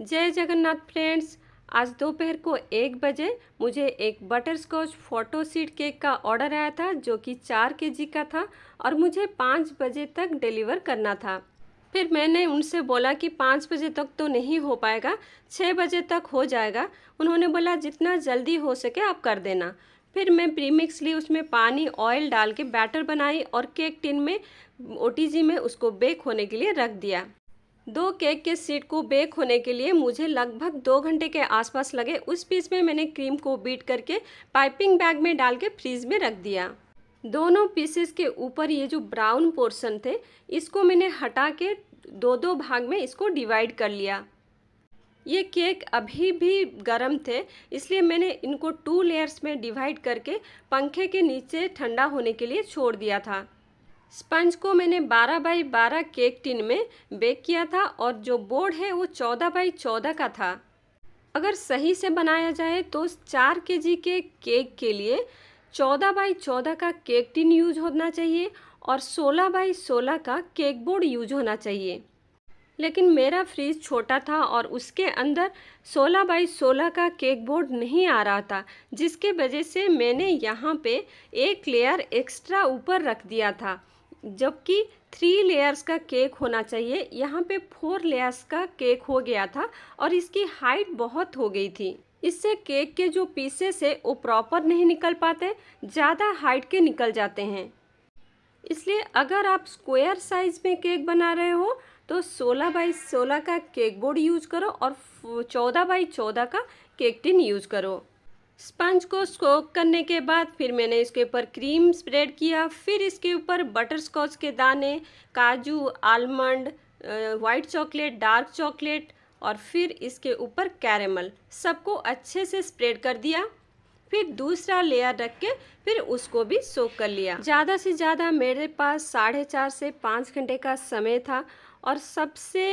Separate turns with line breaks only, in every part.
जय जगन्नाथ फ्रेंड्स आज दोपहर को एक बजे मुझे एक butter scotch photo sheet cake का ऑर्डर आया था जो कि चार के जी का था और मुझे पाँच बजे तक डिलीवर करना था फिर मैंने उनसे बोला कि पाँच बजे तक तो नहीं हो पाएगा छः बजे तक हो जाएगा उन्होंने बोला जितना जल्दी हो सके आप कर देना फिर मैं प्रीमिक्स ली उसमें पानी ऑयल डाल के बैटर बनाई और केक टिन में ओ में उसको बेक होने के लिए रख दिया दो केक के सीट को बेक होने के लिए मुझे लगभग दो घंटे के आसपास लगे उस पीस में मैंने क्रीम को बीट करके पाइपिंग बैग में डाल के फ्रीज में रख दिया दोनों पीसेस के ऊपर ये जो ब्राउन पोर्शन थे इसको मैंने हटा के दो दो भाग में इसको डिवाइड कर लिया ये केक अभी भी गर्म थे इसलिए मैंने इनको टू लेयर्स में डिवाइड करके पंखे के नीचे ठंडा होने के लिए छोड़ दिया था स्पंज को मैंने 12 बाई 12 केक टिन में बेक किया था और जो बोर्ड है वो 14 बाई 14 का था अगर सही से बनाया जाए तो चार के जी के केक के लिए 14 बाई 14 का केक टिन यूज होना चाहिए और 16 बाई 16 का केक बोर्ड यूज होना चाहिए लेकिन मेरा फ्रिज छोटा था और उसके अंदर 16 बाई 16 का केक बोर्ड नहीं आ रहा था जिसके वजह से मैंने यहाँ पे एक लेयर एक्स्ट्रा ऊपर रख दिया था जबकि थ्री लेयर्स का केक होना चाहिए यहाँ पे फोर लेयर्स का केक हो गया था और इसकी हाइट बहुत हो गई थी इससे केक के जो पीसेस है वो प्रॉपर नहीं निकल पाते ज़्यादा हाइट के निकल जाते हैं इसलिए अगर आप स्क्वायर साइज़ में केक बना रहे हो तो 16 बाई 16 का केक बोर्ड यूज़ करो और 14 बाई 14 का केक टिन यूज़ करो स्पंज को सोक करने के बाद फिर मैंने इसके ऊपर क्रीम स्प्रेड किया फिर इसके ऊपर बटर स्कॉच के दाने काजू almond white chocolate dark chocolate और फिर इसके ऊपर कैरेमल सबको अच्छे से स्प्रेड कर दिया फिर दूसरा लेयर रख के फिर उसको भी सोक कर लिया ज़्यादा से ज़्यादा मेरे पास साढ़े चार से पाँच घंटे का समय था और सबसे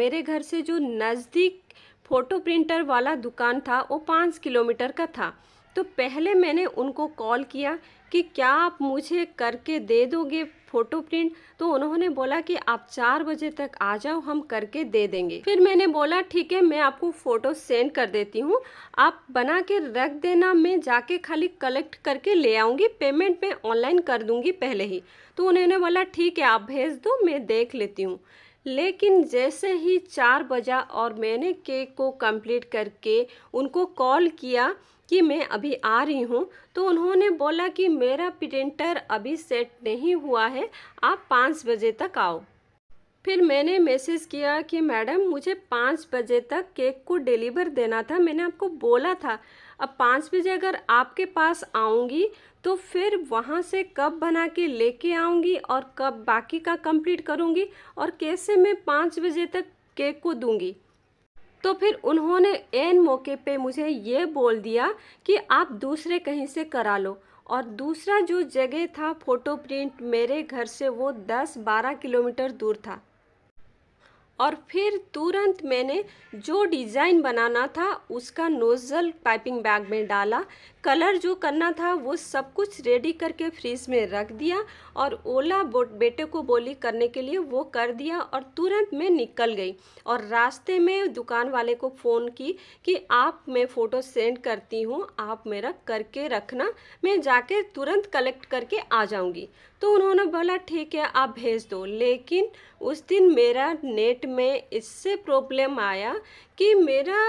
मेरे घर से जो नज़दीक फ़ोटो प्रिंटर वाला दुकान था वो पाँच किलोमीटर का था तो पहले मैंने उनको कॉल किया कि क्या आप मुझे करके दे दोगे फ़ोटो प्रिंट तो उन्होंने बोला कि आप चार बजे तक आ जाओ हम करके दे देंगे फिर मैंने बोला ठीक है मैं आपको फ़ोटो सेंड कर देती हूँ आप बना के रख देना मैं जाके खाली कलेक्ट करके ले आऊँगी पेमेंट मैं ऑनलाइन कर दूँगी पहले ही तो उन्होंने बोला ठीक है आप भेज दो मैं देख लेती हूँ लेकिन जैसे ही चार बजा और मैंने केक को कंप्लीट करके उनको कॉल किया कि मैं अभी आ रही हूँ तो उन्होंने बोला कि मेरा प्रिंटर अभी सेट नहीं हुआ है आप पाँच बजे तक आओ फिर मैंने मैसेज किया कि मैडम मुझे पाँच बजे तक केक को डिलीवर देना था मैंने आपको बोला था अब पाँच बजे अगर आपके पास आऊँगी तो फिर वहाँ से कब बना के लेके आऊँगी और कब बाकी का कंप्लीट करूँगी और कैसे मैं पाँच बजे तक केक को दूँगी तो फिर उन्होंने एन मौके पे मुझे ये बोल दिया कि आप दूसरे कहीं से करा लो और दूसरा जो जगह था फ़ोटो प्रिंट मेरे घर से वो 10-12 किलोमीटर दूर था और फिर तुरंत मैंने जो डिज़ाइन बनाना था उसका नोज़ल पाइपिंग बैग में डाला कलर जो करना था वो सब कुछ रेडी करके फ्रिज में रख दिया और ओला बेटे को बोली करने के लिए वो कर दिया और तुरंत मैं निकल गई और रास्ते में दुकान वाले को फ़ोन की कि आप मैं फ़ोटो सेंड करती हूँ आप मेरा करके रखना मैं जाके तुरंत कलेक्ट करके आ जाऊँगी तो उन्होंने बोला ठीक है आप भेज दो लेकिन उस दिन मेरा नेट में इससे प्रॉब्लम आया कि मेरा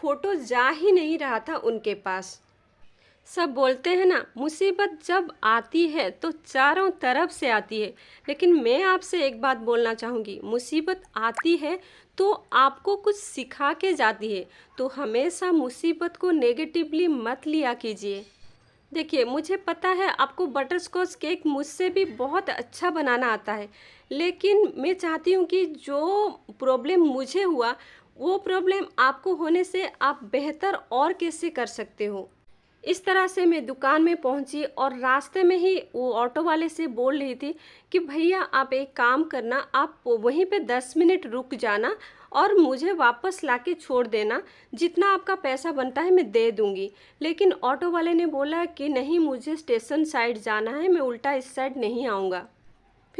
फ़ोटो जा ही नहीं रहा था उनके पास सब बोलते हैं ना मुसीबत जब आती है तो चारों तरफ से आती है लेकिन मैं आपसे एक बात बोलना चाहूँगी मुसीबत आती है तो आपको कुछ सिखा के जाती है तो हमेशा मुसीबत को नेगेटिवली मत लिया कीजिए देखिए मुझे पता है आपको बटर स्कॉच केक मुझसे भी बहुत अच्छा बनाना आता है लेकिन मैं चाहती हूँ कि जो प्रॉब्लम मुझे हुआ वो प्रॉब्लम आपको होने से आप बेहतर और कैसे कर सकते हो इस तरह से मैं दुकान में पहुंची और रास्ते में ही वो ऑटो वाले से बोल रही थी कि भैया आप एक काम करना आप वहीं पे दस मिनट रुक जाना और मुझे वापस ला के छोड़ देना जितना आपका पैसा बनता है मैं दे दूँगी लेकिन ऑटो वाले ने बोला कि नहीं मुझे स्टेशन साइड जाना है मैं उल्टा इस साइड नहीं आऊँगा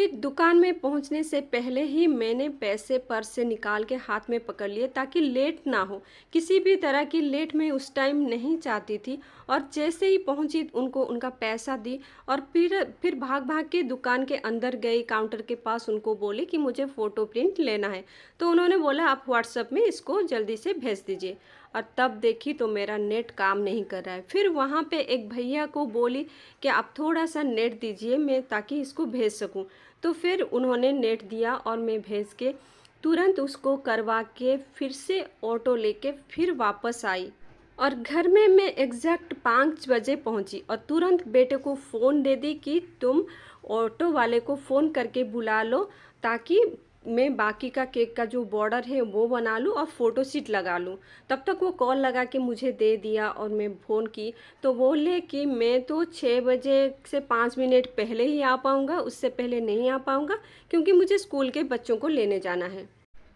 फिर दुकान में पहुंचने से पहले ही मैंने पैसे पर्स से निकाल के हाथ में पकड़ लिए ताकि लेट ना हो किसी भी तरह की लेट मैं उस टाइम नहीं चाहती थी और जैसे ही पहुंची उनको उनका पैसा दी और फिर फिर भाग भाग के दुकान के अंदर गई काउंटर के पास उनको बोले कि मुझे फ़ोटो प्रिंट लेना है तो उन्होंने बोला आप व्हाट्सअप में इसको जल्दी से भेज दीजिए और तब देखी तो मेरा नेट काम नहीं कर रहा है फिर वहाँ पे एक भैया को बोली कि आप थोड़ा सा नेट दीजिए मैं ताकि इसको भेज सकूँ तो फिर उन्होंने नेट दिया और मैं भेज के तुरंत उसको करवा के फिर से ऑटो लेके फिर वापस आई और घर में मैं एग्जैक्ट पाँच बजे पहुंची और तुरंत बेटे को फ़ोन दे दी कि तुम ऑटो वाले को फ़ोन करके बुला लो ताकि मैं बाकी का केक का जो बॉर्डर है वो बना लूँ और फ़ोटो शीट लगा लूँ तब तक वो कॉल लगा के मुझे दे दिया और मैं फ़ोन की तो बोले कि मैं तो छः बजे से पाँच मिनट पहले ही आ पाऊँगा उससे पहले नहीं आ पाऊँगा क्योंकि मुझे स्कूल के बच्चों को लेने जाना है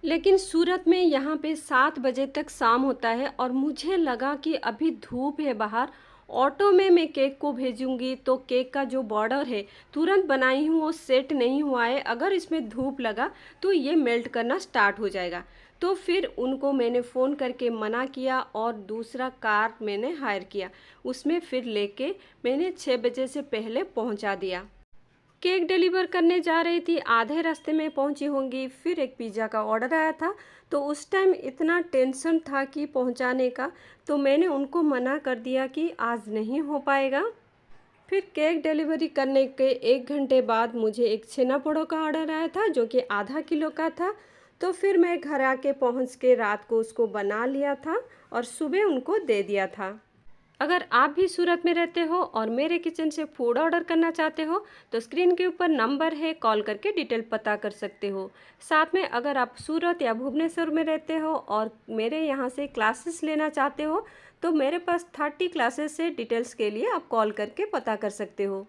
लेकिन सूरत में यहाँ पे सात बजे तक शाम होता है और मुझे लगा कि अभी धूप है बाहर ऑटो में मैं केक को भेजूंगी तो केक का जो बॉर्डर है तुरंत बनाई हूँ वो सेट नहीं हुआ है अगर इसमें धूप लगा तो ये मेल्ट करना स्टार्ट हो जाएगा तो फिर उनको मैंने फ़ोन करके मना किया और दूसरा कार मैंने हायर किया उसमें फिर लेके मैंने छः बजे से पहले पहुंचा दिया केक डिलीवर करने जा रही थी आधे रास्ते में पहुंची होंगी फिर एक पिज़्ज़ा का ऑर्डर आया था तो उस टाइम इतना टेंशन था कि पहुंचाने का तो मैंने उनको मना कर दिया कि आज नहीं हो पाएगा फिर केक डिलीवरी करने के एक घंटे बाद मुझे एक छेना पड़ो का ऑर्डर आया था जो कि आधा किलो का था तो फिर मैं घर आके पहुंच के रात को उसको बना लिया था और सुबह उनको दे दिया था अगर आप भी सूरत में रहते हो और मेरे किचन से फूड ऑर्डर करना चाहते हो तो स्क्रीन के ऊपर नंबर है कॉल करके डिटेल पता कर सकते हो साथ में अगर आप सूरत या भुवनेश्वर में रहते हो और मेरे यहाँ से क्लासेस लेना चाहते हो तो मेरे पास थर्टी क्लासेस से डिटेल्स के लिए आप कॉल करके पता कर सकते हो